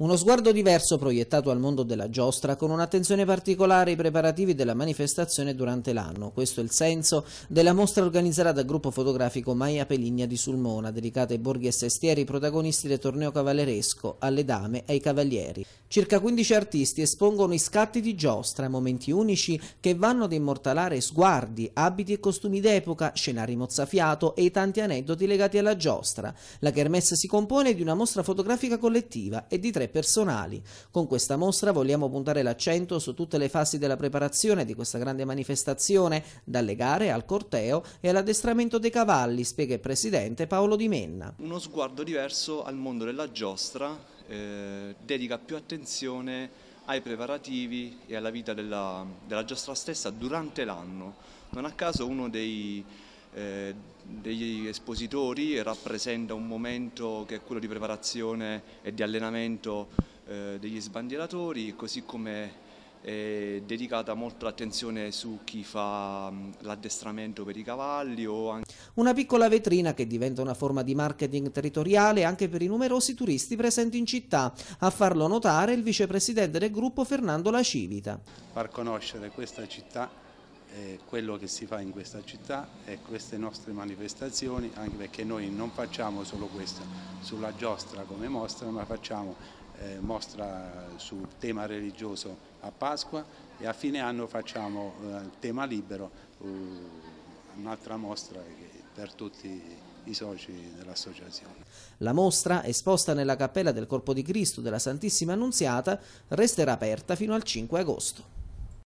Uno sguardo diverso proiettato al mondo della giostra con un'attenzione particolare ai preparativi della manifestazione durante l'anno. Questo è il senso della mostra organizzata dal gruppo fotografico Maia Peligna di Sulmona, dedicata ai borghi e sestieri protagonisti del torneo cavalleresco, alle dame e ai cavalieri. Circa 15 artisti espongono i scatti di giostra, momenti unici che vanno ad immortalare sguardi, abiti e costumi d'epoca, scenari mozzafiato e i tanti aneddoti legati alla giostra. La kermesse si compone di una mostra fotografica collettiva e di tre personali. Con questa mostra vogliamo puntare l'accento su tutte le fasi della preparazione di questa grande manifestazione, dalle gare al corteo e all'addestramento dei cavalli, spiega il presidente Paolo Di Menna. Uno sguardo diverso al mondo della giostra eh, dedica più attenzione ai preparativi e alla vita della, della giostra stessa durante l'anno. Non a caso uno dei eh, degli espositori e rappresenta un momento che è quello di preparazione e di allenamento eh, degli sbandieratori, così come è dedicata molta attenzione su chi fa mm, l'addestramento per i cavalli. Anche... Una piccola vetrina che diventa una forma di marketing territoriale anche per i numerosi turisti presenti in città. A farlo notare il vicepresidente del gruppo Fernando La Civita. Far conoscere questa città eh, quello che si fa in questa città e queste nostre manifestazioni, anche perché noi non facciamo solo questo sulla giostra come mostra, ma facciamo eh, mostra sul tema religioso a Pasqua e a fine anno facciamo eh, tema libero, uh, un'altra mostra per tutti i soci dell'associazione. La mostra, esposta nella Cappella del Corpo di Cristo della Santissima Annunziata, resterà aperta fino al 5 agosto.